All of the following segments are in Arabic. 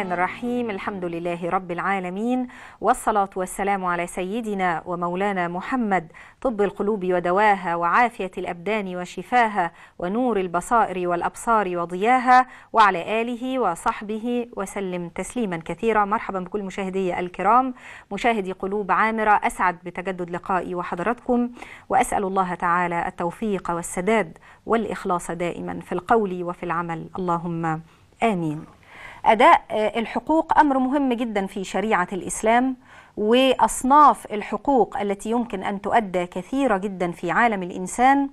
الرحمن الرحيم الحمد لله رب العالمين والصلاة والسلام على سيدنا ومولانا محمد طب القلوب ودواها وعافية الأبدان وشفاها ونور البصائر والأبصار وضياها وعلى آله وصحبه وسلم تسليما كثيرا مرحبا بكل مشاهدي الكرام مشاهدي قلوب عامرة أسعد بتجدد لقائي وحضراتكم وأسأل الله تعالى التوفيق والسداد والإخلاص دائما في القول وفي العمل اللهم آمين أداء آه، الحقوق أمر مهم جدا في شريعة الإسلام وأصناف الحقوق التي يمكن أن تؤدى كثيرة جدا في عالم الإنسان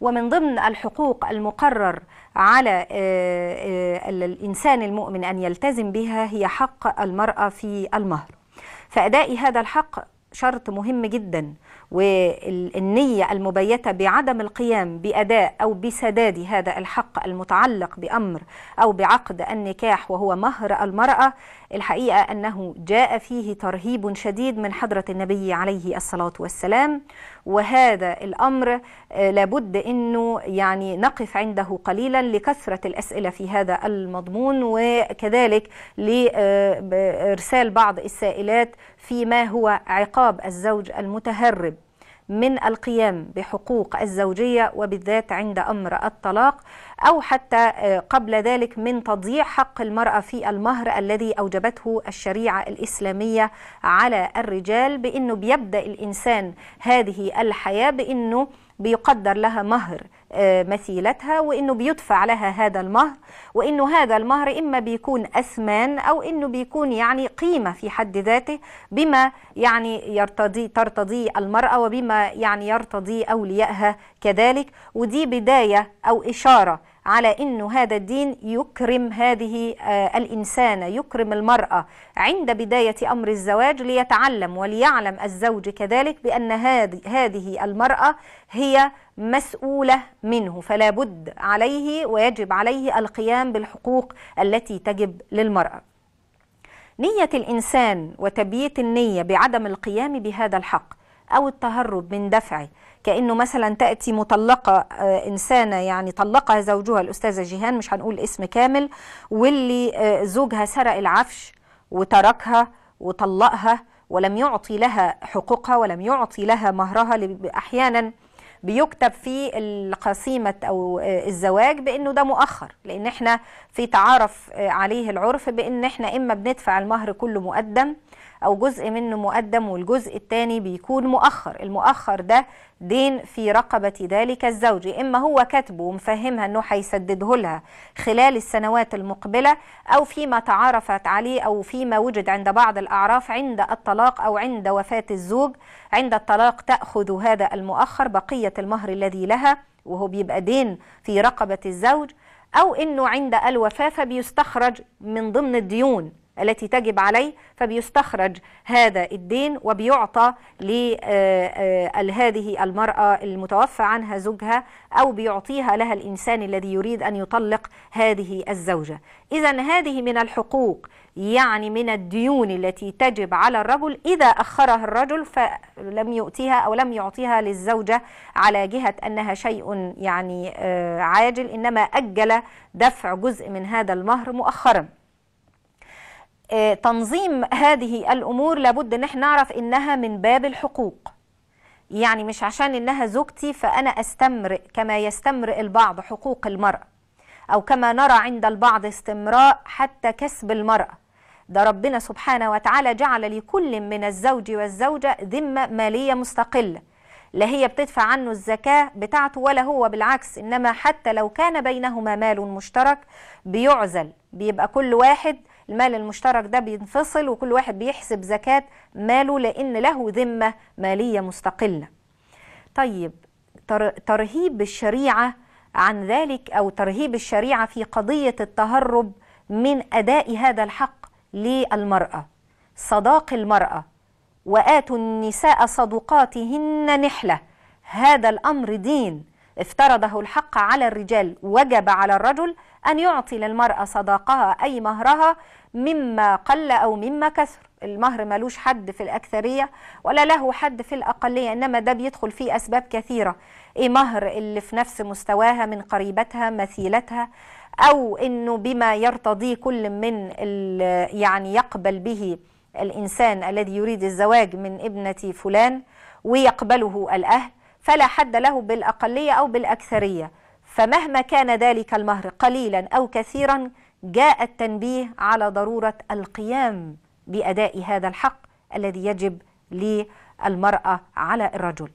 ومن ضمن الحقوق المقرر على آه، آه، الإنسان المؤمن أن يلتزم بها هي حق المرأة في المهر فأداء هذا الحق شرط مهم جدا والنية المبيتة بعدم القيام بأداء أو بسداد هذا الحق المتعلق بأمر أو بعقد النكاح وهو مهر المرأة الحقيقة أنه جاء فيه ترهيب شديد من حضرة النبي عليه الصلاة والسلام وهذا الأمر آه، لابد أنه يعني نقف عنده قليلا لكثرة الأسئلة في هذا المضمون وكذلك لإرسال بعض السائلات فيما هو عقاب الزوج المتهرب من القيام بحقوق الزوجية وبالذات عند أمر الطلاق أو حتى آه، قبل ذلك من تضييع حق المرأة في المهر الذي أوجبته الشريعة الإسلامية على الرجال بأنه بيبدأ الإنسان هذه الحياة بأنه بيقدر لها مهر آه، مثيلتها وانه بيدفع لها هذا المهر وانه هذا المهر اما بيكون اثمان او انه بيكون يعني قيمه في حد ذاته بما يعني يرتضي ترتضي المراه وبما يعني يرتضي اوليائها كذلك ودي بدايه او اشاره على انه هذا الدين يكرم هذه آه، الانسانه يكرم المراه عند بدايه امر الزواج ليتعلم وليعلم الزوج كذلك بان هذه المراه هي مسؤولة منه فلا بد عليه ويجب عليه القيام بالحقوق التي تجب للمرأة نية الإنسان وتبييت النية بعدم القيام بهذا الحق أو التهرب من دفعه كأنه مثلا تأتي مطلقة آه، إنسانة يعني طلقها زوجها الأستاذة جيهان مش هنقول اسم كامل واللي آه، زوجها سرق العفش وتركها وطلقها ولم يعطي لها حقوقها ولم يعطي لها مهرها أحيانا بيكتب في القسيمة أو آه، الزواج بأنه ده مؤخر لأن احنا في تعارف آه، عليه العرف بأن احنا إما بندفع المهر كله مقدم أو جزء منه مقدم والجزء الثاني بيكون مؤخر المؤخر ده دين في رقبة ذلك الزوج إما هو كاتبه ومفهمها أنه هيسدده لها خلال السنوات المقبلة أو فيما تعارفت عليه أو فيما وجد عند بعض الأعراف عند الطلاق أو عند وفاة الزوج عند الطلاق تأخذ هذا المؤخر بقية المهر الذي لها وهو بيبقى دين في رقبة الزوج أو أنه عند الوفاة فبيستخرج من ضمن الديون التي تجب عليه فبيستخرج هذا الدين وبيعطى لهذه آه، آه، المرأة المتوفى عنها زوجها أو بيعطيها لها الإنسان الذي يريد أن يطلق هذه الزوجة إذا هذه من الحقوق يعني من الديون التي تجب على الرجل إذا أخرها الرجل فلم يؤتيها أو لم يعطيها للزوجة على جهة أنها شيء يعني آه، عاجل إنما أجل دفع جزء من هذا المهر مؤخراً آه، تنظيم هذه الامور لابد ان احنا نعرف انها من باب الحقوق يعني مش عشان انها زوجتي فانا استمرئ كما يستمرئ البعض حقوق المراه او كما نرى عند البعض استمراء حتى كسب المراه ده ربنا سبحانه وتعالى جعل لكل من الزوج والزوجه ذمه ماليه مستقله لا هي بتدفع عنه الزكاه بتاعته ولا هو بالعكس انما حتى لو كان بينهما مال مشترك بيعزل بيبقى كل واحد المال المشترك ده بينفصل وكل واحد بيحسب زكاة ماله لأن له ذمة مالية مستقلة طيب ترهيب الشريعة عن ذلك أو ترهيب الشريعة في قضية التهرب من أداء هذا الحق للمرأة صداق المرأة وآتوا النساء صدقاتهن نحلة هذا الأمر دين افترضه الحق على الرجال وجب على الرجل أن يعطي للمرأة صداقها أي مهرها مما قل أو مما كثر المهر ملوش حد في الأكثرية ولا له حد في الأقلية إنما ده بيدخل فيه أسباب كثيرة إيه مهر اللي في نفس مستواها من قريبتها مثيلتها أو إنه بما يرتضيه كل من يعني يقبل به الإنسان الذي يريد الزواج من ابنة فلان ويقبله الأهل فلا حد له بالأقلية أو بالأكثرية فمهما كان ذلك المهر قليلا أو كثيرا جاء التنبيه على ضرورة القيام بأداء هذا الحق الذي يجب للمرأة على الرجل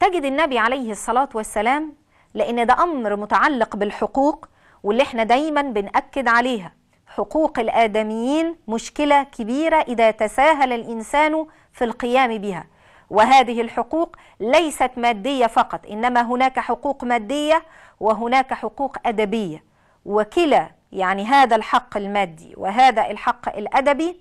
تجد النبي عليه الصلاة والسلام لأن ده أمر متعلق بالحقوق واللي احنا دايما بنأكد عليها حقوق الآدميين مشكلة كبيرة إذا تساهل الإنسان في القيام بها وهذه الحقوق ليست مادية فقط إنما هناك حقوق مادية وهناك حقوق أدبية وكلا يعني هذا الحق المادي وهذا الحق الأدبي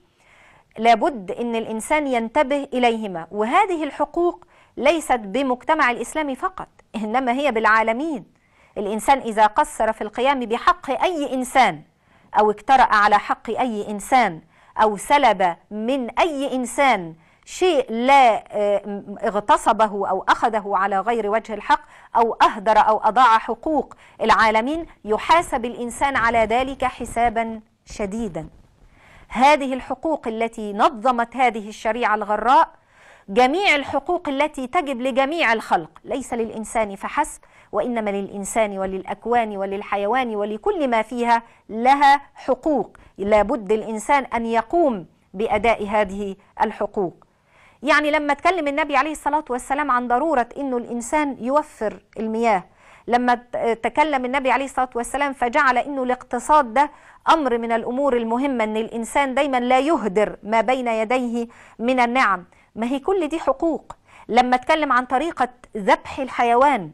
لابد أن الإنسان ينتبه إليهما وهذه الحقوق ليست بمجتمع الإسلامي فقط إنما هي بالعالمين الإنسان إذا قصر في القيام بحق أي إنسان أو اجترأ على حق أي إنسان أو سلب من أي إنسان شيء لا آه، اغتصبه أو أخذه على غير وجه الحق أو أهدر أو أضاع حقوق العالمين يحاسب الإنسان على ذلك حسابا شديدا هذه الحقوق التي نظمت هذه الشريعة الغراء جميع الحقوق التي تجب لجميع الخلق ليس للإنسان فحسب وإنما للإنسان وللأكوان وللحيوان ولكل ما فيها لها حقوق لابد الإنسان أن يقوم بأداء هذه الحقوق يعني لما اتكلم النبي عليه الصلاة والسلام عن ضرورة انه الانسان يوفر المياه لما تكلم النبي عليه الصلاة والسلام فجعل انه الاقتصاد ده امر من الامور المهمة ان الانسان دايما لا يهدر ما بين يديه من النعم ما هي كل دي حقوق لما اتكلم عن طريقة ذبح الحيوان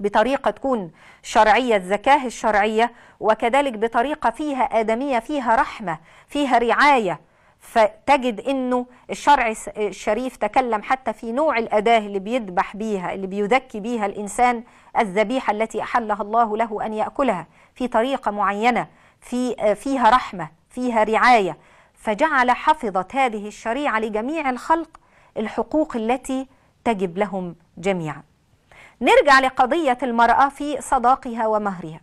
بطريقة تكون شرعية الزكاة الشرعية وكذلك بطريقة فيها آدمية فيها رحمة فيها رعاية فتجد انه الشرع الشريف تكلم حتى في نوع الاداه اللي بيذبح بيها اللي بيذكي بيها الانسان الذبيحه التي احلها الله له ان ياكلها في طريقه معينه في فيها رحمه فيها رعايه فجعل حفظت هذه الشريعه لجميع الخلق الحقوق التي تجب لهم جميعا نرجع لقضيه المراه في صداقها ومهرها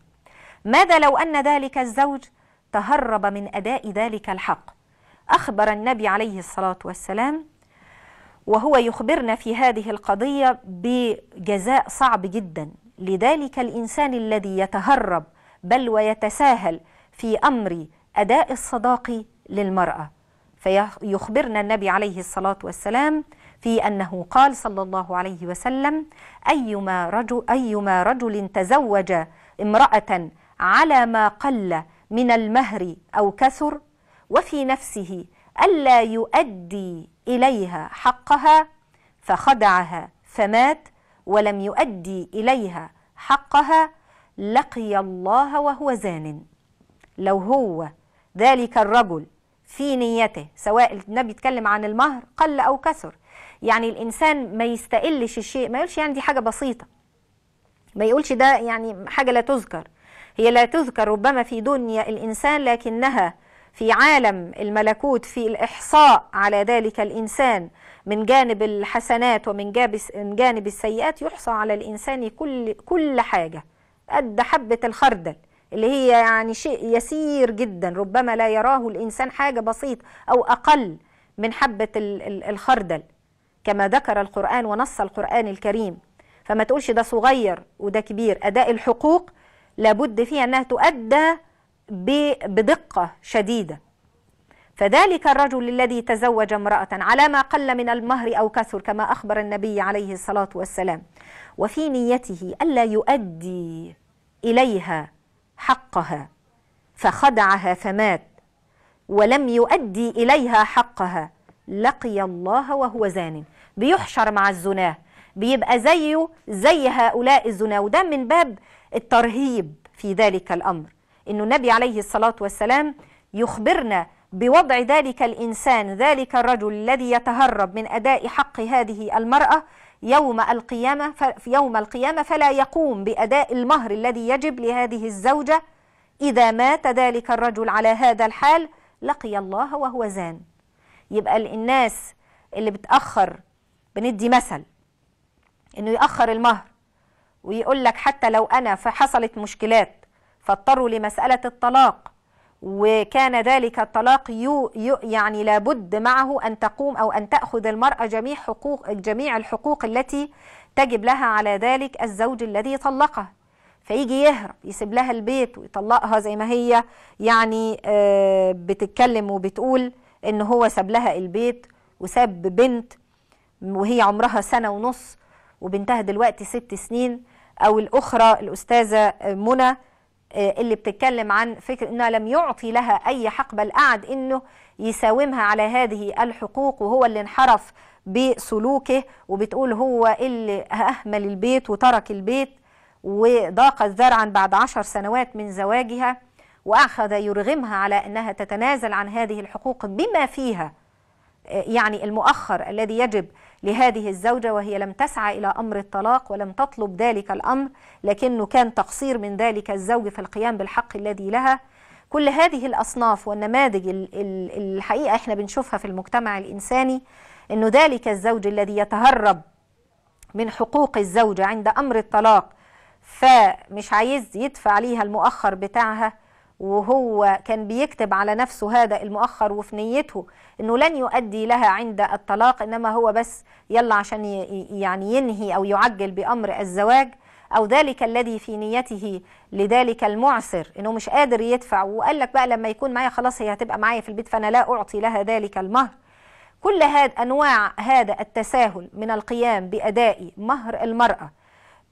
ماذا لو ان ذلك الزوج تهرب من اداء ذلك الحق أخبر النبي عليه الصلاة والسلام وهو يخبرنا في هذه القضية بجزاء صعب جدا لذلك الإنسان الذي يتهرب بل ويتساهل في أمر أداء الصداق للمرأة فيخبرنا النبي عليه الصلاة والسلام في أنه قال صلى الله عليه وسلم أيما رجل, أيما رجل تزوج امرأة على ما قل من المهر أو كثر وفي نفسه ألا يؤدي إليها حقها فخدعها فمات ولم يؤدي إليها حقها لقي الله وهو زان لو هو ذلك الرجل في نيته سواء النبي يتكلم عن المهر قل أو كثر يعني الإنسان ما يستقلش الشيء ما يقولش يعني دي حاجة بسيطة ما يقولش ده يعني حاجة لا تذكر هي لا تذكر ربما في دنيا الإنسان لكنها في عالم الملكوت في الإحصاء على ذلك الإنسان من جانب الحسنات ومن جانب السيئات يحصى على الإنسان كل, كل حاجة قد حبة الخردل اللي هي يعني شيء يسير جدا ربما لا يراه الإنسان حاجة بسيط أو أقل من حبة الخردل كما ذكر القرآن ونص القرآن الكريم فما تقولش ده صغير وده كبير أداء الحقوق لابد فيها أنها تؤدى بدقة شديدة فذلك الرجل الذي تزوج امرأة على ما قل من المهر أو كثر كما أخبر النبي عليه الصلاة والسلام وفي نيته ألا يؤدي إليها حقها فخدعها فمات ولم يؤدي إليها حقها لقي الله وهو زان بيحشر مع الزناه بيبقى زيه زي هؤلاء الزناه وده من باب الترهيب في ذلك الأمر أن النبي عليه الصلاة والسلام يخبرنا بوضع ذلك الإنسان ذلك الرجل الذي يتهرب من أداء حق هذه المرأة يوم القيامة في يوم القيامة فلا يقوم بأداء المهر الذي يجب لهذه الزوجة إذا مات ذلك الرجل على هذا الحال لقي الله وهو زان يبقى الناس اللي بتأخر بندي مثل إنه يأخر المهر ويقول لك حتى لو أنا فحصلت مشكلات فاضطروا لمسألة الطلاق وكان ذلك الطلاق يو يو يعني لابد معه أن تقوم أو أن تأخذ المرأة جميع حقوق جميع الحقوق التي تجب لها على ذلك الزوج الذي طلقها فيجي يهرب يسيب لها البيت ويطلقها زي ما هي يعني آه، بتتكلم وبتقول إن هو ساب لها البيت وساب بنت وهي عمرها سنة ونص وبنتها دلوقتي ست سنين أو الأخرى الأستاذة منى آه، اللي بتتكلم عن فكرة أنه لم يعطي لها أي حق بل قعد أنه يساومها على هذه الحقوق وهو اللي انحرف بسلوكه وبتقول هو اللي أهمل البيت وترك البيت وضاقت ذرعا بعد عشر سنوات من زواجها وأخذ يرغمها على أنها تتنازل عن هذه الحقوق بما فيها آه، يعني المؤخر الذي يجب لهذه الزوجة وهي لم تسعى إلى أمر الطلاق ولم تطلب ذلك الأمر لكنه كان تقصير من ذلك الزوج في القيام بالحق الذي لها كل هذه الأصناف والنماذج الحقيقة احنا بنشوفها في المجتمع الإنساني أنه ذلك الزوج الذي يتهرب من حقوق الزوجة عند أمر الطلاق فمش عايز يدفع ليها المؤخر بتاعها وهو كان بيكتب على نفسه هذا المؤخر وفي نيته انه لن يؤدي لها عند الطلاق انما هو بس يلا عشان يعني ينهي او يعجل بامر الزواج او ذلك الذي في نيته لذلك المعسر انه مش قادر يدفع وقال لك بقى لما يكون معايا خلاص هي هتبقى معايا في البيت فانا لا اعطي لها ذلك المهر كل هذا انواع هذا التساهل من القيام باداء مهر المراه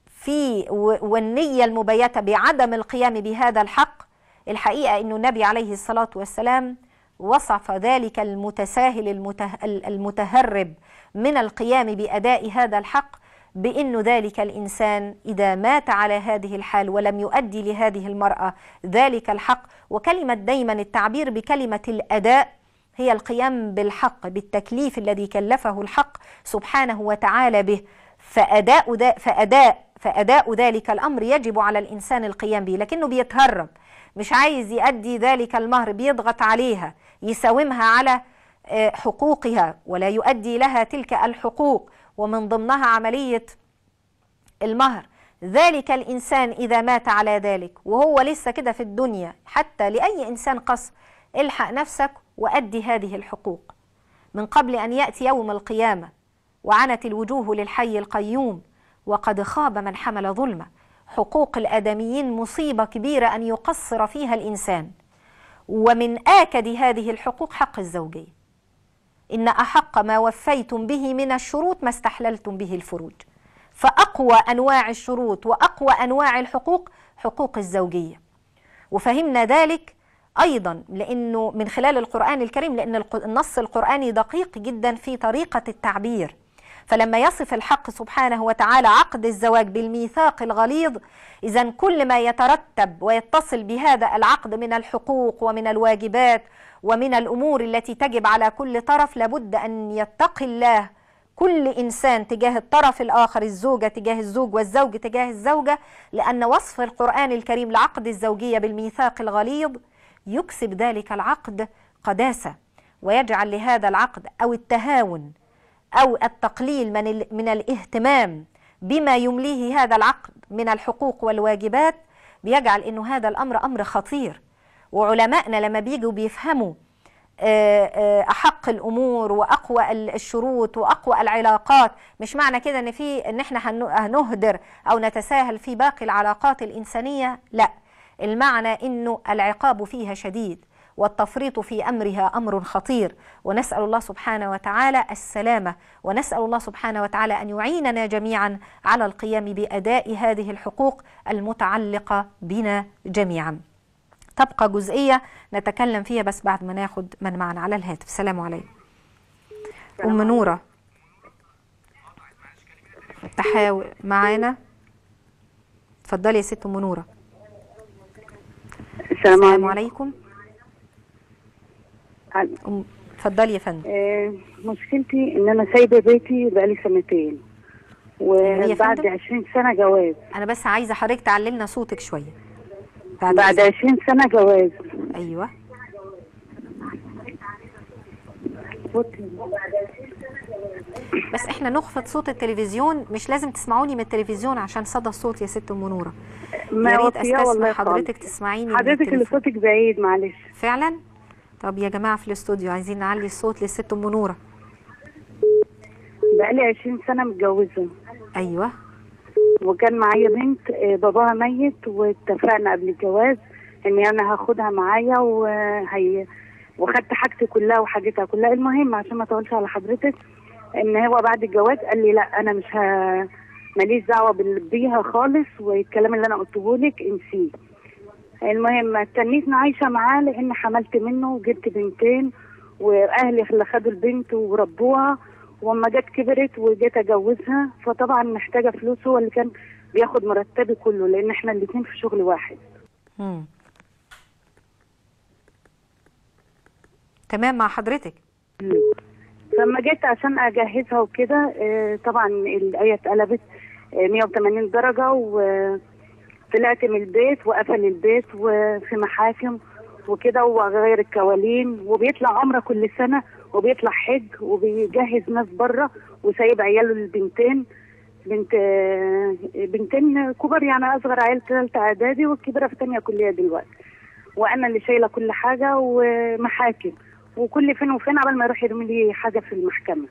في والنيه المبيته بعدم القيام بهذا الحق الحقيقة أنه النبي عليه الصلاة والسلام وصف ذلك المتساهل المتهرب من القيام بأداء هذا الحق بأن ذلك الإنسان إذا مات على هذه الحال ولم يؤدي لهذه المرأة ذلك الحق وكلمة دايما التعبير بكلمة الأداء هي القيام بالحق بالتكليف الذي كلفه الحق سبحانه وتعالى به فأداء, فأداء, فأداء ذلك الأمر يجب على الإنسان القيام به لكنه بيتهرب مش عايز يؤدي ذلك المهر بيضغط عليها يساومها على آه، حقوقها ولا يؤدي لها تلك الحقوق ومن ضمنها عملية المهر ذلك الإنسان إذا مات على ذلك وهو لسه كده في الدنيا حتى لأي إنسان قصر الحق نفسك وأدي هذه الحقوق من قبل أن يأتي يوم القيامة وعنت الوجوه للحي القيوم وقد خاب من حمل ظلمه حقوق الآدميين مصيبة كبيرة أن يقصر فيها الإنسان ومن آكد هذه الحقوق حق الزوجية إن أحق ما وفيتم به من الشروط ما استحللتم به الفروج فأقوى أنواع الشروط وأقوى أنواع الحقوق حقوق الزوجية وفهمنا ذلك أيضا لأنه من خلال القرآن الكريم لأن النص القرآني دقيق جدا في طريقة التعبير فلما يصف الحق سبحانه وتعالى عقد الزواج بالميثاق الغليظ إذا كل ما يترتب ويتصل بهذا العقد من الحقوق ومن الواجبات ومن الأمور التي تجب على كل طرف لابد أن يتقي الله كل إنسان تجاه الطرف الآخر الزوجة تجاه الزوج والزوج تجاه الزوجة لأن وصف القرآن الكريم لعقد الزوجية بالميثاق الغليظ يكسب ذلك العقد قداسة ويجعل لهذا العقد أو التهاون أو التقليل من, من الاهتمام بما يمليه هذا العقد من الحقوق والواجبات بيجعل أنه هذا الأمر أمر خطير وعلمائنا لما بيجوا بيفهموا آه، آه، احق الامور واقوى الشروط واقوى العلاقات مش معنى كده ان في ان احنا هنهدر او نتساهل في باقي العلاقات الانسانيه لا المعنى انه العقاب فيها شديد والتفريط في امرها امر خطير ونسال الله سبحانه وتعالى السلامه ونسال الله سبحانه وتعالى ان يعيننا جميعا على القيام باداء هذه الحقوق المتعلقه بنا جميعا. تبقى جزئيه نتكلم فيها بس بعد ما ناخد من معنا على الهاتف، السلام عليكم. ام نوره تحاول معانا اتفضلي يا ست ام نوره السلام عليكم اتفضلي يا فندم آه، مشكلتي ان انا سايبه بيتي بقالي سنتين إيه وبعد 20 سنه جواز انا بس عايزه حضرتك تعلمنا صوتك شويه بعد, بعد 20 سنه جواز ايوه بس احنا نخفض صوت التلفزيون مش لازم تسمعوني من التلفزيون عشان صدى الصوت يا ست ام نوره يا ريت استسمع حضرتك تسمعيني حضرتك اللي صوتك بعيد معلش فعلا طب يا جماعه في الاستوديو عايزين نعلي الصوت للست ام نوره بقالي 20 سنه متجوزه ايوه وكان معايا بنت آه، باباها ميت واتفقنا قبل الجواز ان انا هاخدها معايا وهي وخدت حاجتي كلها وحاجتها كلها المهم عشان ما اطولش على حضرتك ان هو بعد الجواز قال لي لا انا مش ماليش دعوه بيها خالص والكلام اللي انا قلته لك انسيه المهم استنيتنا عايشه معاه لان حملت منه وجبت بنتين واهلي اللي خدوا البنت وربوها واما جت كبرت وجيت اجوزها فطبعا محتاجه فلوس هو اللي كان بياخد مرتبي كله لان احنا الاثنين في شغل واحد مم. تمام مع حضرتك مم. فلما جيت عشان اجهزها وكده آه، طبعا الايه اتقلبت 180 آه، درجه و طلعت من البيت وقفل البيت وفي محاكم وكده وغير الكوالين وبيطلع عمره كل سنه وبيطلع حج وبيجهز ناس بره وسايب عياله البنتين بنت بنتين كبر يعني اصغر عيل ثالثه اعدادي والكبيره في ثانيه كليه دلوقتي وانا اللي شايله كل حاجه ومحاكم وكل فين وفين عبال ما يروح يرمي لي حاجه في المحكمه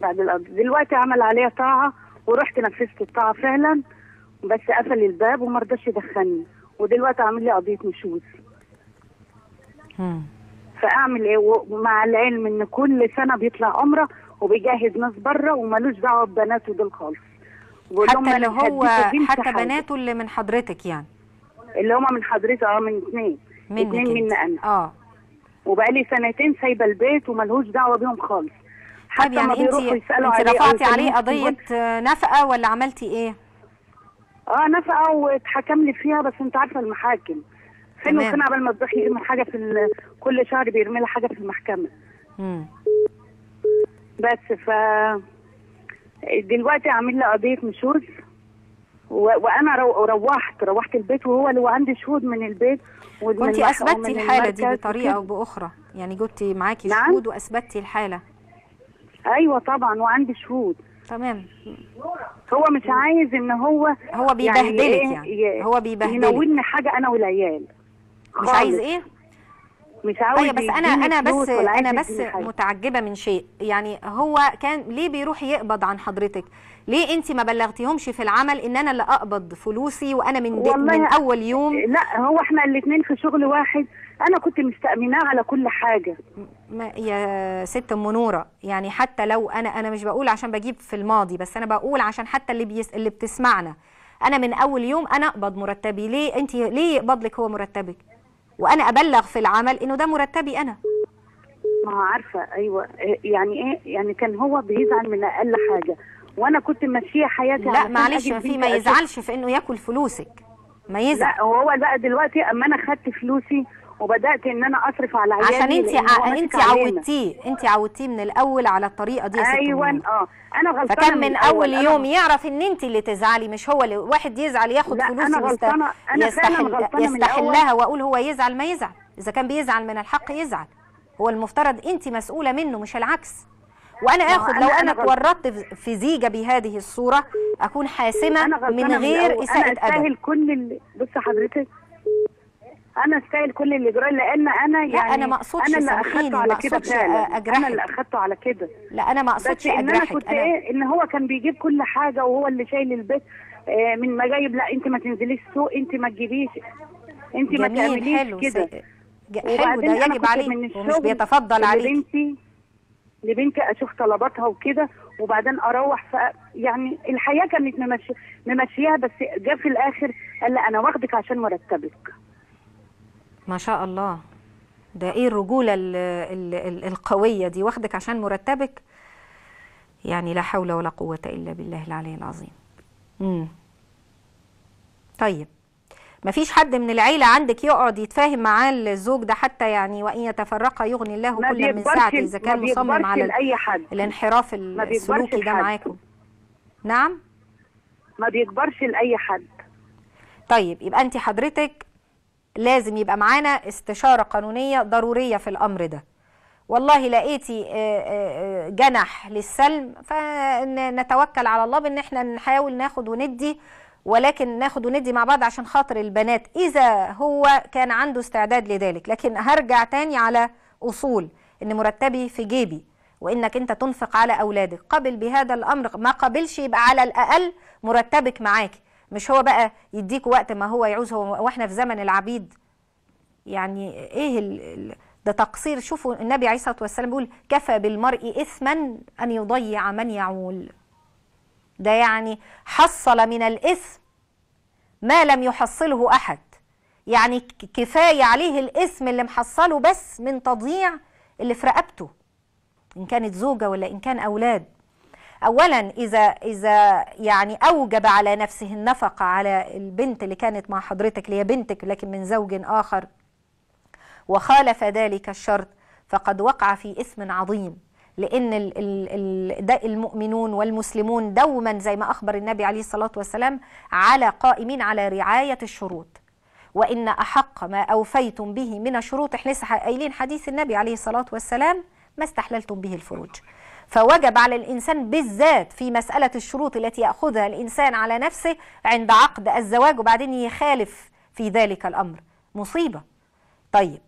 بعد الأرض. دلوقتي عمل عليا طاعه ورحت نفذت الطاعه فعلا بس قفل الباب وما رضاش يدخلني ودلوقتي عامل لي قضيه نشوز فاعمل ايه ومع العلم ان كل سنه بيطلع عمره وبيجهز ناس بره ومالوش دعوه ببناته دول خالص حتى اللي هو حتى حاجة. بناته اللي من حضرتك يعني اللي هما من حضرتك اه من اثنين من اثنين مني انا اه وبقالي سنتين سايبه البيت وملوش دعوه بيهم خالص حتى يعني ما بيروحوا يسالوا عليه انت رفعتي عليه قضيه نفقه ولا عملتي ايه؟ اه نفقه واتحكم لي فيها بس انت عارفه المحاكم فين وفين عبال ما تروح يرمي حاجه في كل شهر بيرمي لها حاجه في المحكمه مم. بس ف دلوقتي عامل لي قضيه نشوز و... وانا رو... روحت روحت البيت وهو اللي عندي شهود من البيت كنت اثبتي الحاله دي بطريقه او باخرى يعني جبتي معاكي نعم؟ شهود واثبتي الحاله ايوه طبعا وعندي شهود تمام هو مش عايز ان هو هو يعني بيبهدلك إيه، يعني, يعني. هو بيبهدلك ينولني حاجه انا والعيال مش عايز ايه مش طيب، عاوز طيب بس انا انا بس انا بس متعجبه من شيء يعني هو كان ليه بيروح يقبض عن حضرتك ليه انت ما بلغتيهمش في العمل ان انا اللي اقبض فلوسي وانا من من اول يوم لا هو احنا الاثنين في شغل واحد انا كنت مستأمناه على كل حاجه ما يا ست ام نوره يعني حتى لو انا انا مش بقول عشان بجيب في الماضي بس انا بقول عشان حتى اللي بيس اللي بتسمعنا انا من اول يوم انا اقبض مرتبي ليه انت ليه يقبض لك هو مرتبك وانا ابلغ في العمل انه ده مرتبي انا ما عارفه ايوه يعني ايه يعني كان هو بيزعل من اقل حاجه وانا كنت ماشيه حياتي لا معلش ما في ما يزعلش في انه ياكل فلوسك ما يزعل لا هو بقى دلوقتي اما انا خدت فلوسي وبدات ان انا اصرف على عيالي عشان انت ع... انت عودتيه انت عودتيه من الاول على الطريقه دي يا ستي ايوه اه انا غلطانه فكان من, من اول يوم أنا... يعرف ان انت اللي تزعلي مش هو اللي واحد يزعل ياخد فلوس أنا غلطانة. أنا يستحل... غلطانة يستحلها واقول هو يزعل ما يزعل اذا كان بيزعل من الحق يزعل هو المفترض انت مسؤوله منه مش العكس وانا اخد لو انا اتورطت في زيجه بهذه الصوره اكون حاسمه من غير اساءه ادب انا استاهل كل اللي بص حضرتك انا استاهل كل اللي جرى لان انا يعني لا انا يعني ما اقصدش انا اللي اخدته على كده فعلا انا اللي اخدته على كده لا انا ما اقصدش اجرحك انا كنت أنا... ايه ان هو كان بيجيب كل حاجه وهو اللي شايل البيت آه من جايب لا انت ما تنزليش السوق انت ما تجيبيش انت ما تعمليش كده حلو ده يجب عليه ومش بيتفضل عليك لبنتي لبنتي اشوف طلباتها وكده وبعدين اروح ف يعني الحياه كانت ممشياها بس جه في الاخر قال لا انا واخدك عشان مرتبك ما شاء الله ده ايه الرجوله الـ الـ الـ القويه دي واخدك عشان مرتبك يعني لا حول ولا قوه الا بالله العلي العظيم امم طيب مفيش حد من العيلة عندك يقعد يتفاهم معاه الزوج ده حتى يعني وإن يتفرقا يغني الله كل من ساعه إذا كان مصمم على أي حد. الانحراف السلوكي ده معاكم نعم ما بيكبرش لأي حد طيب يبقى أنت حضرتك لازم يبقى معانا استشارة قانونية ضرورية في الأمر ده والله لقيتي آه، آه، آه، جنح للسلم فنتوكل على الله بان احنا نحاول ناخد وندي ولكن ناخد وندي مع بعض عشان خاطر البنات اذا هو كان عنده استعداد لذلك لكن هرجع تاني على اصول ان مرتبي في جيبي وانك انت تنفق على اولادك قبل بهذا الامر ما قبلش يبقى على الاقل مرتبك معاكي مش هو بقى يديك وقت ما هو يعوز هو واحنا في زمن العبيد يعني ايه ال ده تقصير شوفوا النبي عليه الصلاه والسلام بيقول كفى بالمرء اثما ان يضيع من يعول ده يعني حصل من الاثم ما لم يحصله احد يعني كفايه عليه الاثم اللي محصله بس من تضييع اللي في رقبته ان كانت زوجه ولا ان كان اولاد اولا اذا اذا يعني اوجب على نفسه النفقه على البنت اللي كانت مع حضرتك اللي هي بنتك لكن من زوج اخر وخالف ذلك الشرط فقد وقع في اثم عظيم لان المؤمنون والمسلمون دوما زي ما اخبر النبي عليه الصلاه والسلام على قائمين على رعايه الشروط وان احق ما اوفيتم به من الشروط احنا لسه قايلين حديث النبي عليه الصلاه والسلام ما استحللتم به الفروج فوجب على الإنسان بالذات في مسألة الشروط التي يأخذها الإنسان على نفسه عند عقد الزواج وبعدين يخالف في ذلك الأمر مصيبة طيب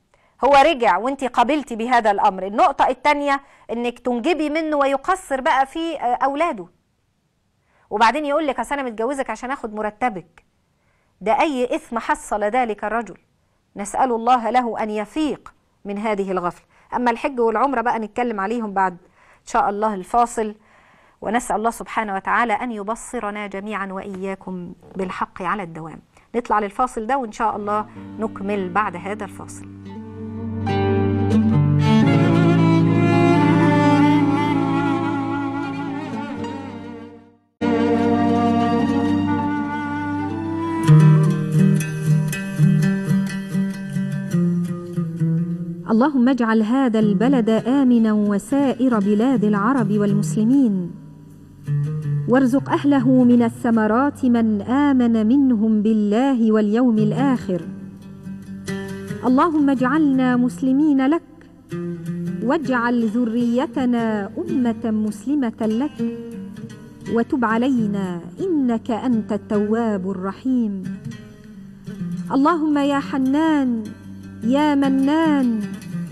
هو رجع وانت قبلتي بهذا الأمر النقطة الثانية انك تنجبي منه ويقصر بقى في آه، أولاده وبعدين يقول لك أنا متجوزك عشان أخد مرتبك ده أي إثم حصل ذلك الرجل نسأل الله له أن يفيق من هذه الغفلة أما الحج والعمرة بقى نتكلم عليهم بعد شاء الله الفاصل ونسأل الله سبحانه وتعالى أن يبصرنا جميعا وإياكم بالحق على الدوام نطلع للفاصل ده وإن شاء الله نكمل بعد هذا الفاصل اللهم اجعل هذا البلد امنا وسائر بلاد العرب والمسلمين وارزق اهله من الثمرات من امن منهم بالله واليوم الاخر اللهم اجعلنا مسلمين لك واجعل ذريتنا امه مسلمه لك وتب علينا انك انت التواب الرحيم اللهم يا حنان يا منان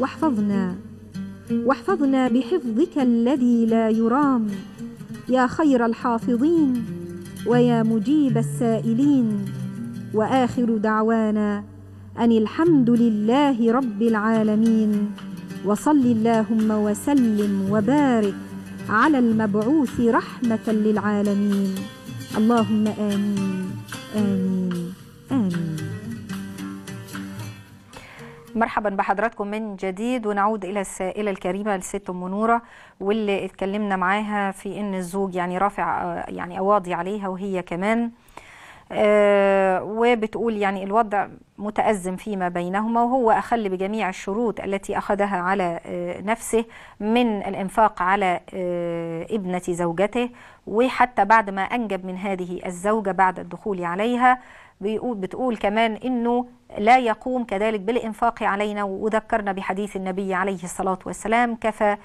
واحفظنا واحفظنا بحفظك الذي لا يرام يا خير الحافظين ويا مجيب السائلين واخر دعوانا ان الحمد لله رب العالمين وصل اللهم وسلم وبارك على المبعوث رحمه للعالمين اللهم امين امين امين مرحبا بحضراتكم من جديد ونعود الى السائله الكريمه الست ام نوره واللي اتكلمنا معاها في ان الزوج يعني رافع آه، يعني اواضي عليها وهي كمان آه وبتقول يعني الوضع متأزم فيما بينهما وهو أخل بجميع الشروط التي أخذها على آه نفسه من الإنفاق على آه ابنة زوجته وحتى بعد ما أنجب من هذه الزوجة بعد الدخول عليها بيقول بتقول كمان إنه لا يقوم كذلك بالإنفاق علينا وذكرنا بحديث النبي عليه الصلاة والسلام كفى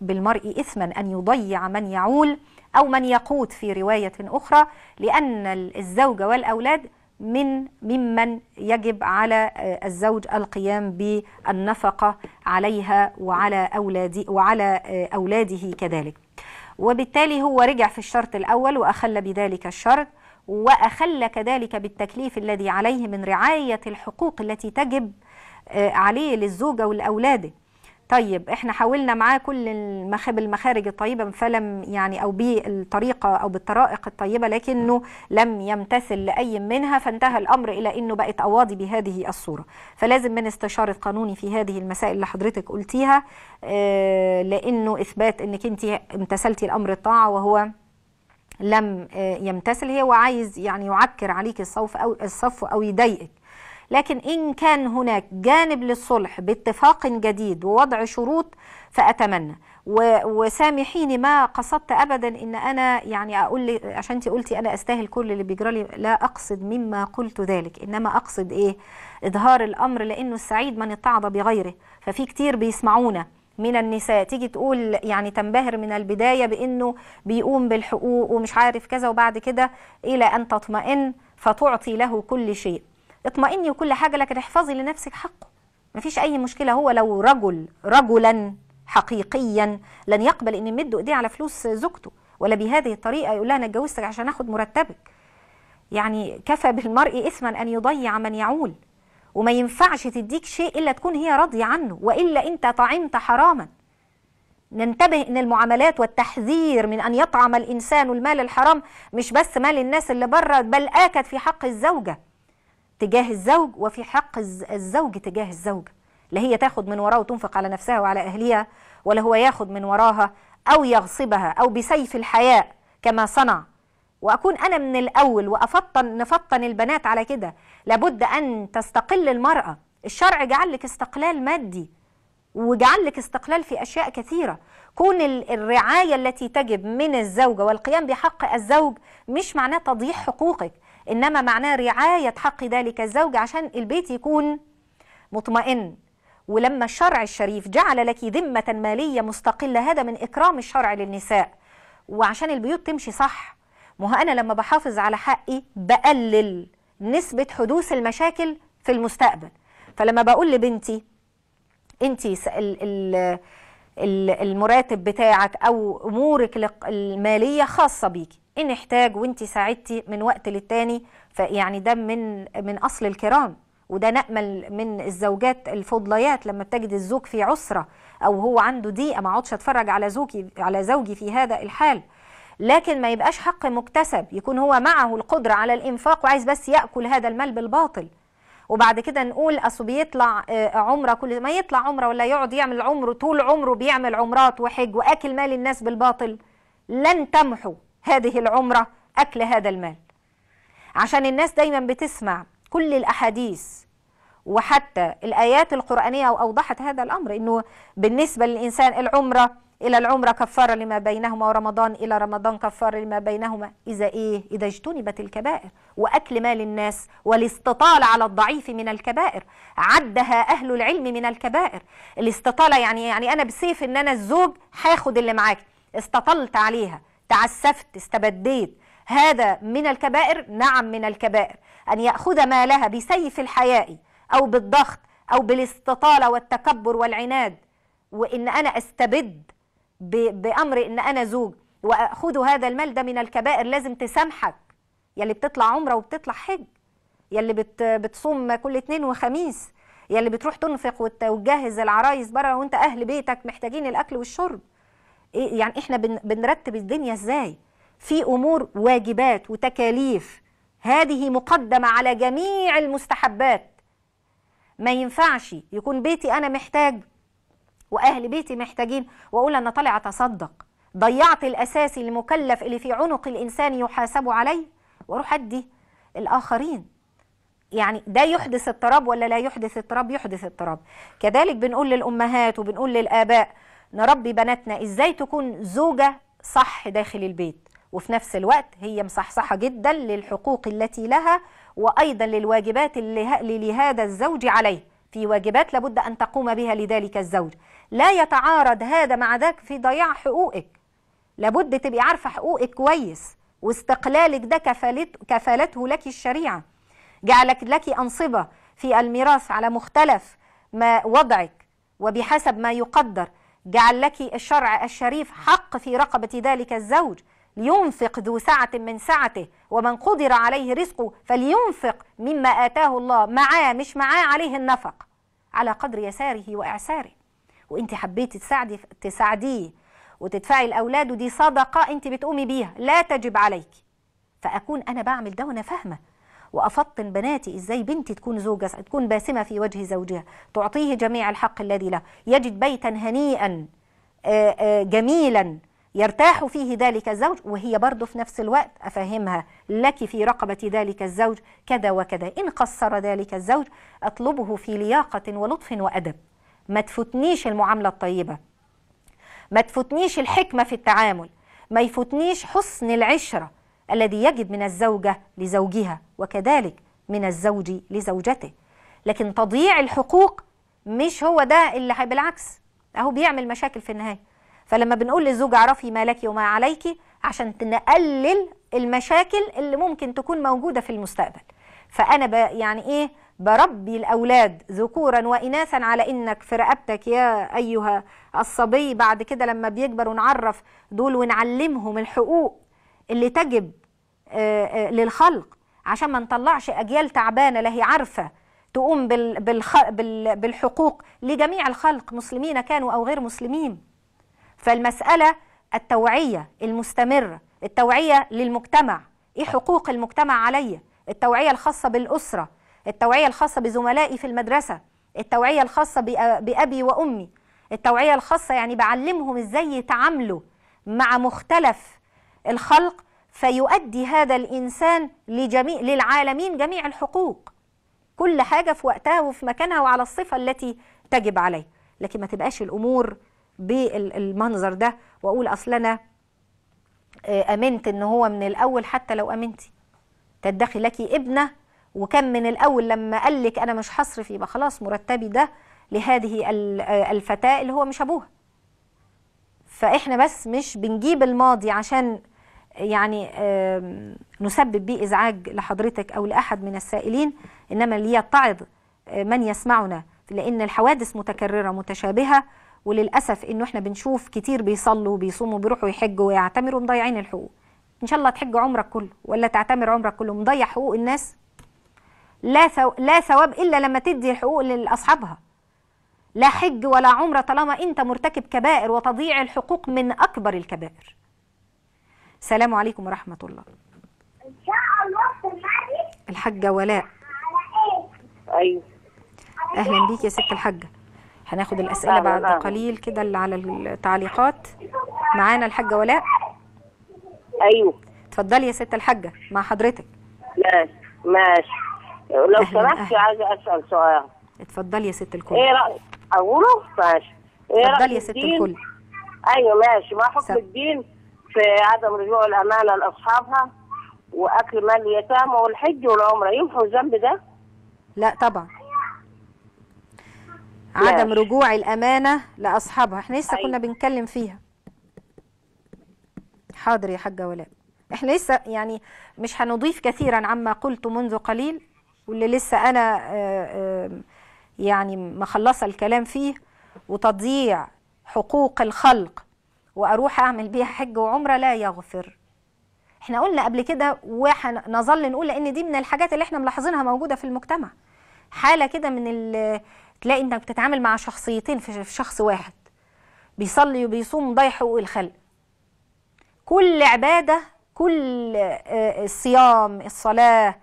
بالمرء إثما أن يضيع من يعول أو من يقوت في رواية أخرى لأن الزوج والأولاد من ممن يجب على آه، الزوج القيام بالنفقة عليها وعلى أولادي وعلى آه، أولاده كذلك وبالتالي هو رجع في الشرط الأول وأخل بذلك الشرط وأخل كذلك بالتكليف الذي عليه من رعاية الحقوق التي تجب آه، عليه للزوجة والأولاد طيب احنا حاولنا معاه كل بالمخارج الطيبه فلم يعني او بالطريقه او بالطرائق الطيبه لكنه لم يمتثل لاي منها فانتهى الامر الى انه بقت اواضي بهذه الصوره فلازم من استشاره قانوني في هذه المسائل اللي حضرتك قلتيها آه، لانه اثبات انك انت امتثلتي الامر الطاعه وهو لم آه، يمتثل هي وعايز يعني يعكر عليك الصف أو, الصف أو يضايقك لكن إن كان هناك جانب للصلح باتفاق جديد ووضع شروط فأتمنى وسامحيني ما قصدت أبدا إن أنا يعني أقول عشان أنت قلتي أنا أستاهل كل اللي بيجرى لي لا أقصد مما قلت ذلك إنما أقصد إيه إظهار الأمر لأنه السعيد من اتعظ بغيره ففي كتير بيسمعونا من النساء تيجي تقول يعني تنبهر من البداية بأنه بيقوم بالحقوق ومش عارف كذا وبعد كده إلى أن تطمئن فتعطي له كل شيء اطمئني وكل حاجة لكن احفظي لنفسك حقه مفيش أي مشكلة هو لو رجل رجلا حقيقيا لن يقبل أن يمد إيديه على فلوس زوجته ولا بهذه الطريقة يقول لها أنا اتجوزتك عشان آخد مرتبك يعني كفى بالمرء إثما أن يضيع من يعول وما ينفعش تديك شيء إلا تكون هي راضية عنه وإلا أنت طعمت حراما ننتبه ان المعاملات والتحذير من ان يطعم الانسان المال الحرام مش بس مال الناس اللي بره بل اكد في حق الزوجه تجاه الزوج وفي حق الزوج تجاه الزوجه لا هي تاخد من وراه وتنفق على نفسها وعلى اهلها ولا هو ياخد من وراها او يغصبها او بسيف الحياء كما صنع واكون انا من الاول وافطن نفطن البنات على كده لابد ان تستقل المراه الشرع جعل لك استقلال مادي وجعل لك استقلال في اشياء كثيره كون الرعايه التي تجب من الزوجه والقيام بحق الزوج مش معناه تضييع حقوقك انما معناه رعايه حق ذلك الزوج عشان البيت يكون مطمئن ولما الشرع الشريف جعل لك ذمه ماليه مستقله هذا من اكرام الشرع للنساء وعشان البيوت تمشي صح ما هو انا لما بحافظ على حقي بقلل نسبه حدوث المشاكل في المستقبل فلما بقول لبنتي انت المراتب بتاعك او امورك الماليه خاصه بيكي ان احتاج وانت ساعدتي من وقت للتاني فيعني ده من من اصل الكرام وده نأمل من الزوجات الفضليات لما بتجد الزوج في عسره او هو عنده ضيقه ما اقعدش اتفرج على زوجي على زوجي في هذا الحال لكن ما يبقاش حق مكتسب يكون هو معه القدرة على الإنفاق وعايز بس يأكل هذا المال بالباطل وبعد كده نقول أصو بيطلع آه، عمره كل ما يطلع عمره ولا يقعد يعمل عمره طول عمره بيعمل عمرات وحج واكل مال الناس بالباطل لن تمحو هذه العمره اكل هذا المال عشان الناس دايما بتسمع كل الاحاديث وحتى الايات القرانيه أوضحت هذا الامر انه بالنسبه للانسان العمره إلى العمرة كفارة لما بينهما ورمضان إلى رمضان كفارة لما بينهما إذا إيه؟ إذا اجتنبت الكبائر وأكل مال الناس والاستطالة على الضعيف من الكبائر عدها أهل العلم من الكبائر الاستطالة يعني يعني أنا بسيف إن أنا الزوج هاخد اللي معاك استطلت عليها تعسفت استبديت هذا من الكبائر نعم من الكبائر أن يأخذ مالها بسيف الحياء أو بالضغط أو بالاستطالة والتكبر والعناد وإن أنا أستبد بأمر إن أنا زوج وأخذ هذا المال ده من الكبائر لازم تسامحك يلي بتطلع عمرة وبتطلع حج يلي بت بتصوم كل اثنين وخميس يلي بتروح تنفق وتجهز العرايس بره وانت أهل بيتك محتاجين الأكل والشرب إيه يعني احنا بن بنرتب الدنيا ازاي في أمور واجبات وتكاليف هذه مقدمة على جميع المستحبات ما ينفعش يكون بيتي أنا محتاج واهل بيتي محتاجين واقول انا طالع اتصدق ضيعت الاساسي المكلف اللي في عنق الانسان يحاسب عليه واروح ادي الاخرين يعني ده يحدث اضطراب ولا لا يحدث اضطراب يحدث اضطراب كذلك بنقول للامهات وبنقول للاباء نربي بناتنا ازاي تكون زوجه صح داخل البيت وفي نفس الوقت هي مصحصحه جدا للحقوق التي لها وايضا للواجبات اللي لهذا الزوج عليه في واجبات لابد أن تقوم بها لذلك الزوج لا يتعارض هذا مع ذاك في ضياع حقوقك لابد تبقي عارفة حقوقك كويس واستقلالك ده كفالت كفالته لك الشريعة جعلك لك أنصبة في الميراث على مختلف ما وضعك وبحسب ما يقدر جعل لك الشرع الشريف حق في رقبة ذلك الزوج لينفق ذو سعة من سعته ومن قدر عليه رزقه فلينفق مما آتاه الله معاه مش معاه عليه النفق على قدر يساره وإعساره وانت حبيتي تساعدي تساعديه وتدفعي لاولاده دي صدقه انت بتقومي بيها لا تجب عليك فاكون انا بعمل ده وانا فاهمه وافطن بناتي ازاي بنتي تكون زوجة تكون باسمه في وجه زوجها تعطيه جميع الحق الذي له يجد بيتا هنيئا جميلا يرتاح فيه ذلك الزوج وهي برضه في نفس الوقت أفهمها لك في رقبة ذلك الزوج كذا وكذا إن قصر ذلك الزوج أطلبه في لياقة ولطف وأدب ما تفوتنيش المعاملة الطيبة ما تفوتنيش الحكمة في التعامل ما يفوتنيش حسن العشرة الذي يجب من الزوجة لزوجها وكذلك من الزوج لزوجته لكن تضييع الحقوق مش هو ده اللي بالعكس أهو بيعمل مشاكل في النهاية فلما بنقول للزوج اعرفي ما لك وما عليك عشان نقلل المشاكل اللي ممكن تكون موجوده في المستقبل فانا ب يعني ايه بربي الاولاد ذكورا واناثا على انك في رقبتك يا ايها الصبي بعد كده لما بيكبر ونعرف دول ونعلمهم الحقوق اللي تجب آه، آه، للخلق عشان ما نطلعش اجيال تعبانه لا هي عارفه تقوم بالحقوق لجميع الخلق مسلمين كانوا او غير مسلمين فالمسألة التوعية المستمرة التوعية للمجتمع إيه حقوق المجتمع عليا التوعية الخاصة بالأسرة التوعية الخاصة بزملائي في المدرسة التوعية الخاصة بأبي وأمي التوعية الخاصة يعني بعلمهم إزاي يتعاملوا مع مختلف الخلق فيؤدي هذا الإنسان لجميع للعالمين جميع الحقوق كل حاجة في وقتها وفي مكانها وعلى الصفة التي تجب عليه لكن ما تبقاش الأمور بالمنظر ده واقول اصل انا آه، امنت ان هو من الاول حتى لو امنتي تدخي لك ابنه وكان من الاول لما قال لك انا مش هصرف يبقى خلاص مرتبي ده لهذه آه، الفتاه اللي هو مش ابوها فاحنا بس مش بنجيب الماضي عشان يعني نسبب به ازعاج لحضرتك او لاحد من السائلين انما ليتعظ آه، من يسمعنا لان الحوادث متكرره متشابهه وللاسف انه احنا بنشوف كتير بيصلوا وبيصوموا بيروحوا يحجوا ويعتمروا مضيعين الحقوق ان شاء الله تحج عمرك كله ولا تعتمر عمرك كله مضيع حقوق الناس لا ثو... لا ثواب الا لما تدي الحقوق لاصحابها لا حج ولا عمره طالما انت مرتكب كبائر وتضييع الحقوق من اكبر الكبائر السلام عليكم ورحمه الله ان شاء الله الحاجه ولاء ايوه اهلا بيك يا ست الحاجه هناخد الاسئله بعد قليل كده اللي على التعليقات معانا الحاجه ولاء ايوه اتفضلي يا ست الحاجه مع حضرتك ماشي ماشي لو سمحتي عايزه اسال سؤال اتفضلي يا ست الكل ايه رايك اقوله ماشي ايه اتفضلي يا ست الكل ايوه ماشي ما حكم سب. الدين في عدم رجوع الامانه لاصحابها واكل مال اليتامى والحج والعمره ينفع الذنب ده؟ لا طبعا عدم رجوع الامانه لاصحابها احنا لسه كنا بنتكلم فيها حاضر يا حاجه ولاء احنا لسه يعني مش هنضيف كثيرا عما قلت منذ قليل واللي لسه انا آه، آه، يعني مخلصه الكلام فيه وتضييع حقوق الخلق واروح اعمل بيها حج وعمره لا يغفر احنا قلنا قبل كده وهنظل نقول لان دي من الحاجات اللي احنا ملاحظينها موجوده في المجتمع حاله كده من تلاقي انك بتتعامل مع شخصيتين في شخص واحد بيصلي وبيصوم ضايع حقوق الخلق كل عبادة كل الصيام الصلاة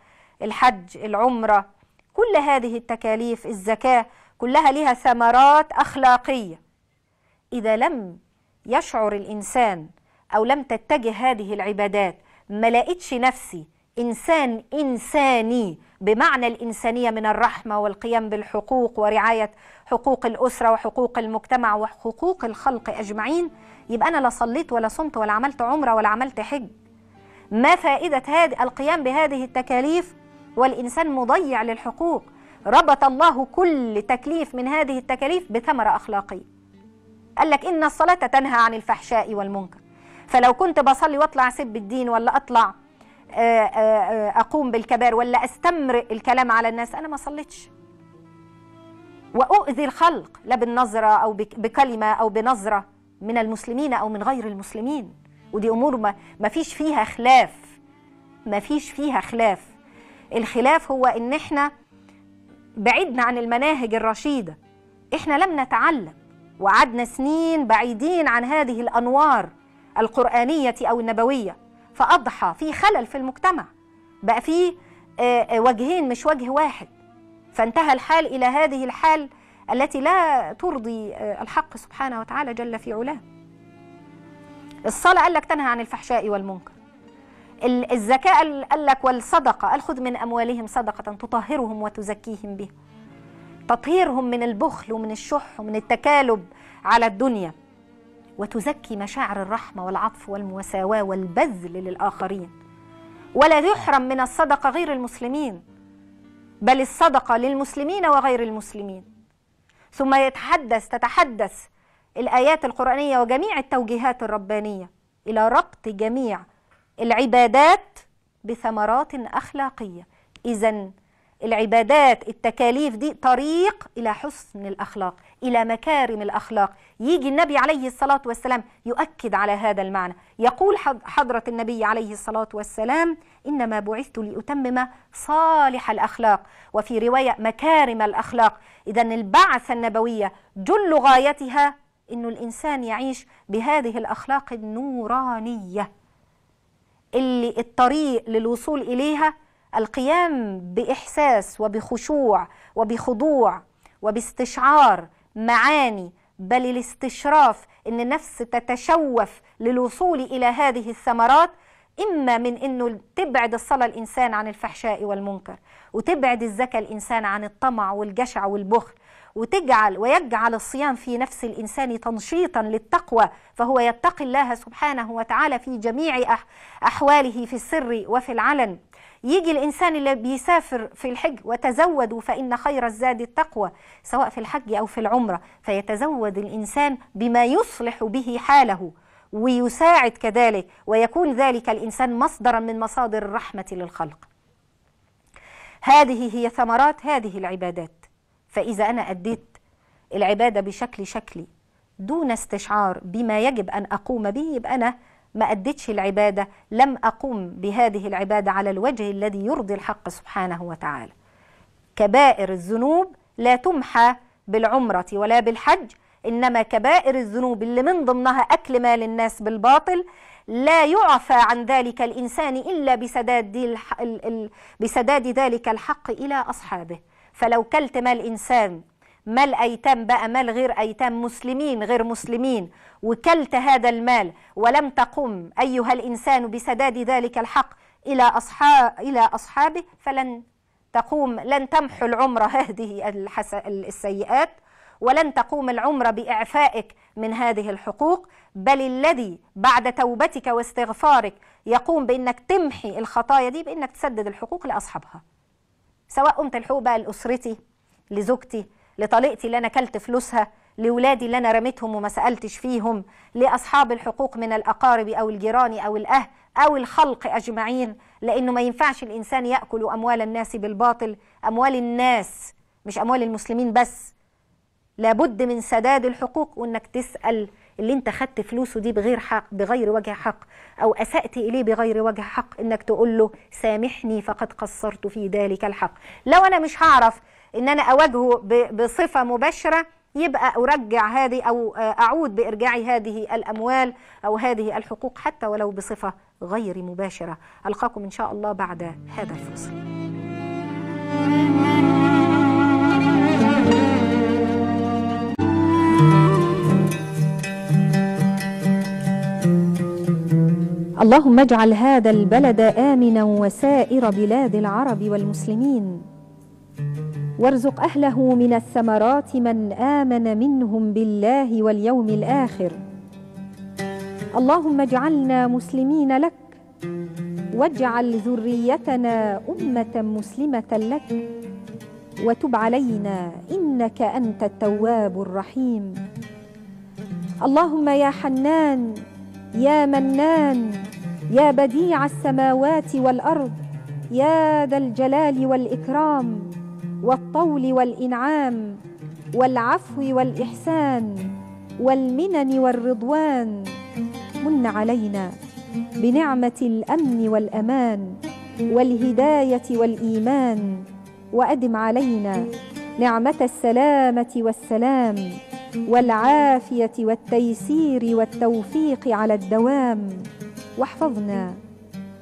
الحج العمرة كل هذه التكاليف الزكاة كلها لها ثمرات أخلاقية إذا لم يشعر الإنسان أو لم تتجه هذه العبادات ما لقيتش نفسي إنسان إنساني بمعنى الإنسانية من الرحمة والقيام بالحقوق ورعاية حقوق الأسرة وحقوق المجتمع وحقوق الخلق أجمعين يبقى أنا لا صليت ولا صمت ولا عملت عمرة ولا عملت حج ما فائدة هذه القيام بهذه التكاليف والإنسان مضيع للحقوق ربط الله كل تكليف من هذه التكاليف بثمرة أخلاقية قال لك إن الصلاة تنهى عن الفحشاء والمنكر فلو كنت بصلي واطلع اسب الدين ولا اطلع آه، آه، آه، اقوم بالكبار ولا استمر الكلام على الناس انا ما صليتش واؤذي الخلق لا بالنظره او بكلمه او بنظره من المسلمين او من غير المسلمين ودي امور ما, ما فيش فيها خلاف ما فيش فيها خلاف الخلاف هو ان احنا بعدنا عن المناهج الرشيده احنا لم نتعلم وقعدنا سنين بعيدين عن هذه الانوار القرانيه او النبويه فأضحى في خلل في المجتمع بقى في آه، آه، وجهين مش وجه واحد فانتهى الحال إلى هذه الحال التي لا ترضي آه، الحق سبحانه وتعالى جل في علاه الصلاة قال لك تنهى عن الفحشاء والمنكر الزكاة قال لك والصدقة قال خذ من أموالهم صدقة تطهرهم وتزكيهم بها تطهيرهم من البخل ومن الشح ومن التكالب على الدنيا وتزكي مشاعر الرحمة والعطف والمساواة والبذل للآخرين ولا يحرم من الصدقة غير المسلمين بل الصدقة للمسلمين وغير المسلمين ثم يتحدث تتحدث الآيات القرآنية وجميع التوجيهات الربانية إلى ربط جميع العبادات بثمرات أخلاقية إذا العبادات التكاليف دي طريق إلى حسن الأخلاق إلى مكارم الأخلاق يجي النبي عليه الصلاة والسلام يؤكد على هذا المعنى يقول حضرة النبي عليه الصلاة والسلام إنما بعثت لأتمم صالح الأخلاق وفي رواية مكارم الأخلاق إذا البعثة النبوية جل غايتها أن الإنسان يعيش بهذه الأخلاق النورانية اللي الطريق للوصول إليها القيام باحساس وبخشوع وبخضوع وباستشعار معاني بل الاستشراف ان النفس تتشوف للوصول الى هذه الثمرات اما من انه تبعد الصلاه الانسان عن الفحشاء والمنكر وتبعد الزكاه الانسان عن الطمع والجشع والبخل وتجعل ويجعل الصيام في نفس الانسان تنشيطا للتقوى فهو يتقي الله سبحانه وتعالى في جميع احواله في السر وفي العلن يجي الإنسان اللي بيسافر في الحج وتزودوا فإن خير الزاد التقوى سواء في الحج أو في العمرة فيتزود الإنسان بما يصلح به حاله ويساعد كذلك ويكون ذلك الإنسان مصدرا من مصادر الرحمة للخلق هذه هي ثمرات هذه العبادات فإذا أنا أديت العبادة بشكل شكلي دون استشعار بما يجب أن أقوم به يبقى أنا ما أدتش العبادة لم أقوم بهذه العبادة على الوجه الذي يرضي الحق سبحانه وتعالى كبائر الذنوب لا تمحى بالعمرة ولا بالحج إنما كبائر الذنوب اللي من ضمنها أكل مال الناس بالباطل لا يعفى عن ذلك الإنسان إلا بسداد, دي الح... ال... ال... بسداد ذلك الحق إلى أصحابه فلو كلت مال إنسان مال أيتام بقى مال غير أيتام مسلمين غير مسلمين وكلت هذا المال ولم تقم أيها الإنسان بسداد ذلك الحق إلى, أصحاب إلى أصحابه فلن تقوم لن تمحو العمر هذه الحس... السيئات ولن تقوم العمر بإعفائك من هذه الحقوق بل الذي بعد توبتك واستغفارك يقوم بأنك تمحي الخطايا دي بأنك تسدد الحقوق لأصحابها سواء قمت الحقوق بقى لأسرتي لزوجتي لطليقتي اللي انا كلت فلوسها لولادي اللي انا رميتهم وما سالتش فيهم لاصحاب الحقوق من الاقارب او الجيران او الاهل او الخلق اجمعين لانه ما ينفعش الانسان ياكل اموال الناس بالباطل اموال الناس مش اموال المسلمين بس لابد من سداد الحقوق وانك تسال اللي انت خدت فلوسه دي بغير حق بغير وجه حق او اسات اليه بغير وجه حق انك تقول له سامحني فقد قصرت في ذلك الحق لو انا مش هعرف ان انا اواجهه بصفه مباشره يبقى ارجع هذه او آه، اعود بارجاع هذه الاموال او هذه الحقوق حتى ولو بصفه غير مباشره القاكم ان شاء الله بعد هذا الفصل اللهم اجعل هذا البلد امنا وسائر بلاد العرب والمسلمين وارزق اهله من الثمرات من امن منهم بالله واليوم الاخر اللهم اجعلنا مسلمين لك واجعل ذريتنا امه مسلمه لك وتب علينا انك انت التواب الرحيم اللهم يا حنان يا منان يا بديع السماوات والارض يا ذا الجلال والاكرام والطول والإنعام والعفو والإحسان والمنن والرضوان من علينا بنعمة الأمن والأمان والهداية والإيمان وأدم علينا نعمة السلامة والسلام والعافية والتيسير والتوفيق على الدوام واحفظنا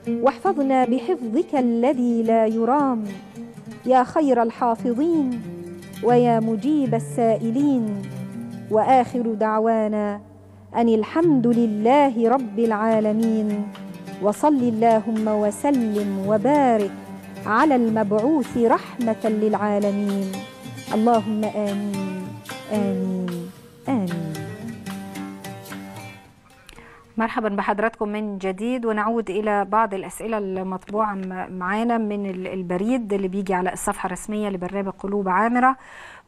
واحفظنا بحفظك الذي لا يرام يا خير الحافظين ويا مجيب السائلين واخر دعوانا ان الحمد لله رب العالمين وصل اللهم وسلم وبارك على المبعوث رحمه للعالمين اللهم امين امين امين مرحبا بحضراتكم من جديد ونعود إلى بعض الأسئلة المطبوعة معانا من البريد اللي بيجي على الصفحة الرسمية لبرنامج قلوب عامرة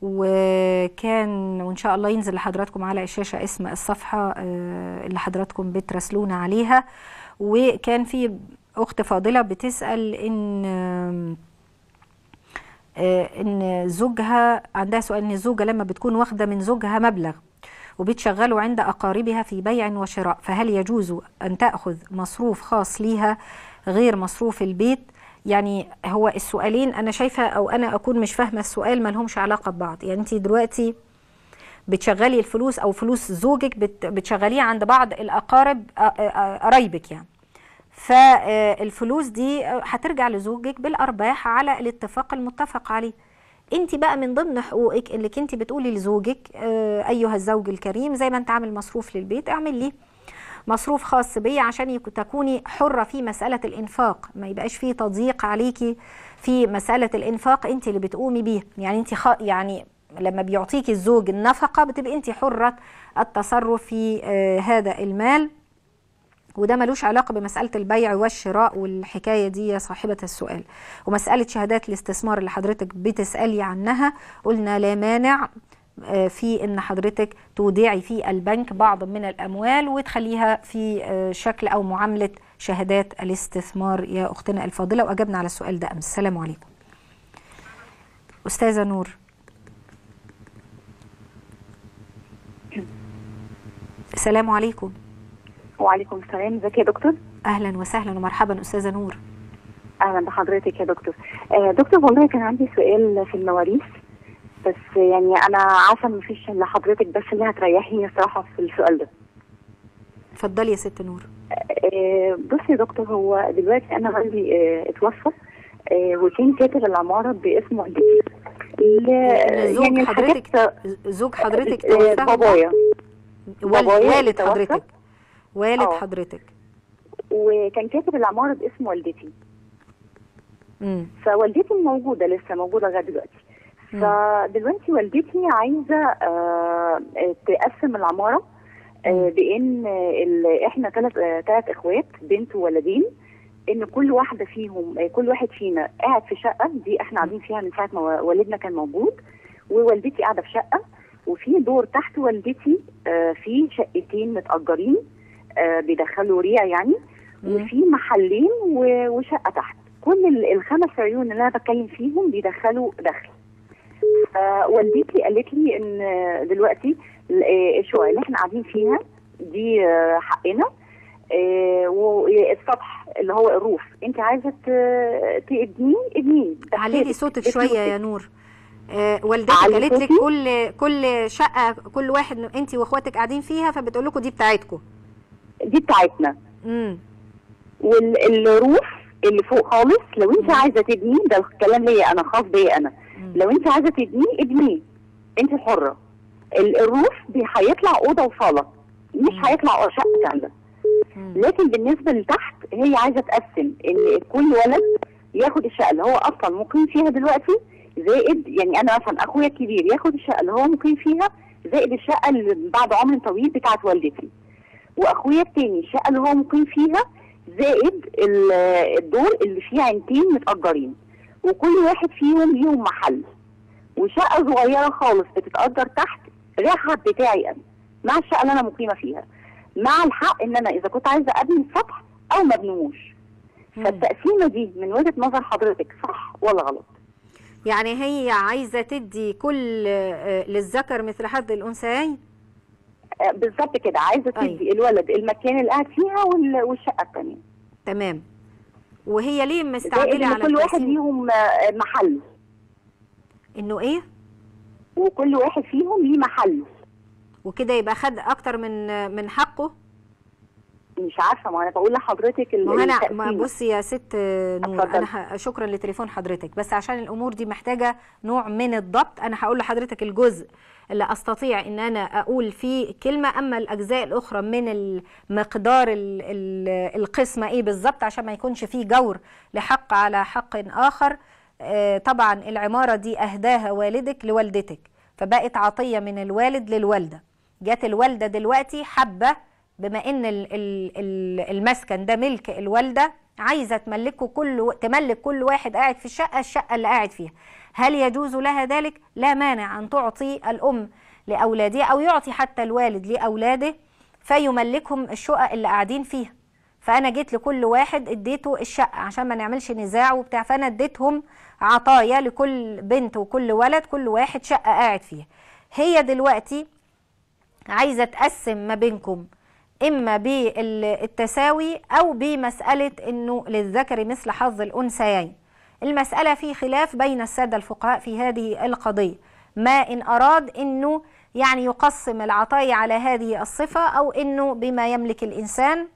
وكان وإن شاء الله ينزل لحضراتكم على الشاشة اسم الصفحة آه، اللي حضراتكم بتراسلونا عليها وكان في أخت فاضلة بتسأل إن آه، ان زوجها عندها سؤال ان الزوجه لما بتكون واخده من زوجها مبلغ وبتشغله عند أقاربها في بيع وشراء فهل يجوز أن تأخذ مصروف خاص ليها غير مصروف البيت يعني هو السؤالين أنا شايفة أو أنا أكون مش فاهمة السؤال ما لهمش علاقة ببعض يعني أنت دلوقتي بتشغلي الفلوس أو فلوس زوجك بتشغليها عند بعض الأقارب قرايبك يعني فالفلوس آه، دي هترجع لزوجك بالأرباح على الاتفاق المتفق عليه انت بقى من ضمن حقوقك اللي كنت بتقولي لزوجك آه، ايها الزوج الكريم زي ما انت عامل مصروف للبيت اعمل لي مصروف خاص بي عشان تكوني حرة في مسألة الإنفاق ما يبقاش فيه تضييق عليكي في مسألة الإنفاق أنت اللي بتقومي بيه يعني أنت خ... يعني لما بيعطيكي الزوج النفقة بتبقي أنت حرة التصرف في آه هذا المال وده ملوش علاقة بمسألة البيع والشراء والحكاية دي يا صاحبة السؤال ومسألة شهادات الاستثمار اللي حضرتك بتسألي عنها قلنا لا مانع آه، في ان حضرتك تودعي في البنك بعض من الاموال وتخليها في آه، شكل او معامله شهادات الاستثمار يا اختنا الفاضله واجبنا على السؤال ده امس السلام عليكم استاذه نور السلام عليكم وعليكم السلام ازيك يا دكتور اهلا وسهلا ومرحبا استاذه نور اهلا بحضرتك يا دكتور آه دكتور والله كان عندي سؤال في المواريث بس يعني انا عارفه ما مفيش الا حضرتك بس اللي هتريحيني الصراحه في السؤال ده اتفضلي يا ست نور آه بصي يا دكتور هو دلوقتي انا عندي آه اتوفى آه وكان كاتب العماره باسم والدتي آه، زوج يعني حضرتك زوج حضرتك توفى آه، بابايا والد حضرتك والد أوه. حضرتك وكان كاتب العماره باسم والدتي امم فوالدتي موجوده لسه موجوده لغايه دلوقتي فدلوقتي والدتي عايزه آه تقسم العماره آه بان احنا ثلاث ثلاث آه، اخوات بنت وولدين ان كل واحده فيهم آه، كل واحد فينا قاعد في شقه دي احنا قاعدين فيها من ساعه ما والدنا كان موجود ووالدتي قاعده في شقه وفي دور تحت والدتي آه، في شقتين متاجرين آه، بيدخلوا ريع يعني وفي محلين وشقه تحت كل الخمس عيون اللي انا بتكلم فيهم بيدخلوا دخل فوالدتي قالت لي ان دلوقتي آه، الشقه اللي احنا قاعدين فيها دي آه، حقنا والسطح اللي هو الروف انت عايزه تبنيه ابنيه عليلي صوتك شويه يا نور آه والدتك قالت لك كل كل شقه كل واحد انت واخواتك قاعدين فيها فبتقول لكم دي بتاعتكم دي بتاعتنا والروح اللي فوق خالص لو انت عايزه تبني ده الكلام ليا انا خاص بيا انا لو انت عايزه تبني ابنيه انت حره الروح هيطلع اوضه وصاله مش هيطلع شقه كامله لكن بالنسبه لتحت هي عايزه تقسم ان كل ولد ياخد الشقه اللي هو اصلا مقيم فيها دلوقتي زائد يعني انا مثلا اخويا الكبير ياخد الشقه اللي هو مقيم فيها زائد الشقه اللي بعد عمر طويل بتاعت والدتي واخويا التاني الشقه اللي هو مقيم فيها زائد الدور اللي فيه عينتين متأجرين وكل واحد فيهم ليهم محل وشقه صغيره خالص بتتأجر تحت رحب بتاعي انا مع الشقه اللي انا مقيمه فيها مع الحق ان انا اذا كنت عايزه ابني سطح او ما ابنيهوش فالتقسيمه دي من وجهه نظر حضرتك صح ولا غلط؟ يعني هي عايزه تدي كل آه، للذكر مثل حظ الانثيين آه، بالظبط كده عايزه أيوة. تدي الولد المكان اللي قاعد فيها والشقه الثانيه تمام وهي ليه مستعجله على كل واحد ليهم آه، محله انه ايه وكل واحد فيهم ليه محله وكده يبقى خد اكتر من آه، من حقه مش عارفه ما انا بقول لحضرتك ما انا ما بصي يا ست نور أفضل. انا شكرا لتليفون حضرتك بس عشان الامور دي محتاجه نوع من الضبط انا هقول لحضرتك الجزء اللي استطيع ان انا اقول فيه كلمه اما الاجزاء الاخرى من المقدار القسمه ايه بالظبط عشان ما يكونش فيه جور لحق على حق اخر آه، طبعا العماره دي اهداها والدك لوالدتك فبقت عطيه من الوالد للوالده جت الوالده دلوقتي حابه بما ان المسكن ده ملك الوالده عايزه تملكه كل تملك كل واحد قاعد في الشقه الشقه اللي قاعد فيها هل يجوز لها ذلك لا مانع ان تعطي الام لاولادها او يعطي حتى الوالد لاولاده فيملكهم الشقق اللي قاعدين فيها فانا جيت لكل واحد اديته الشقه عشان ما نعملش نزاع وبتاع فانا اديتهم عطايا لكل بنت وكل ولد كل واحد شقه قاعد فيها هي دلوقتي عايزه تقسم ما بينكم إما بالتساوي أو بمسألة أنه للذكر مثل حظ الأنثيين المسألة في خلاف بين السادة الفقهاء في هذه القضية ما إن أراد أنه يعني يقسم العطايا على هذه الصفة أو أنه بما يملك الإنسان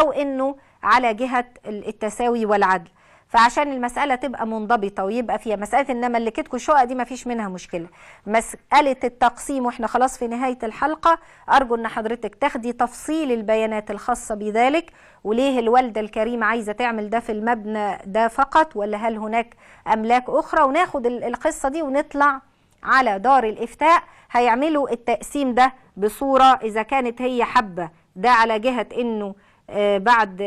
أو أنه على جهة التساوي والعدل فعشان المسألة تبقى منضبطة ويبقى فيها مسألة إن ملكتكم شقة دي ما فيش منها مشكلة مسألة التقسيم وإحنا خلاص في نهاية الحلقة أرجو إن حضرتك تاخدي تفصيل البيانات الخاصة بذلك وليه الوالدة الكريمة عايزة تعمل ده في المبنى ده فقط ولا هل هناك أملاك أخرى وناخد القصة دي ونطلع على دار الإفتاء هيعملوا التقسيم ده بصورة إذا كانت هي حبة ده على جهة إنه آه، بعد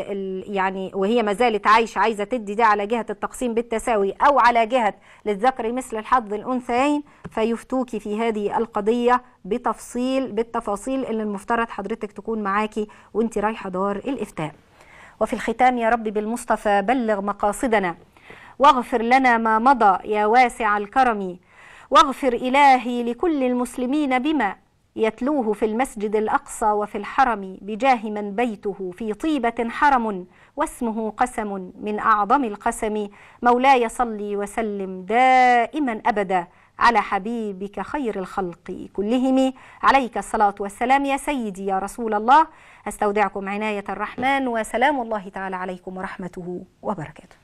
يعني وهي ما زالت عايشة عايزة تدي ده على جهة التقسيم بالتساوي أو على جهة للذكر مثل الحظ الأنثيين فيفتوكي في هذه القضية بتفصيل بالتفاصيل اللي المفترض حضرتك تكون معاكي وانت رايحة دار الإفتاء وفي الختام يا رب بالمصطفى بلغ مقاصدنا واغفر لنا ما مضى يا واسع الكرم واغفر إلهي لكل المسلمين بما يتلوه في المسجد الأقصى وفي الحرم بجاه من بيته في طيبة حرم واسمه قسم من أعظم القسم مولاي صلي وسلم دائما أبدا على حبيبك خير الخلق كلهم عليك الصلاة والسلام يا سيدي يا رسول الله أستودعكم عناية الرحمن وسلام الله تعالى عليكم ورحمته وبركاته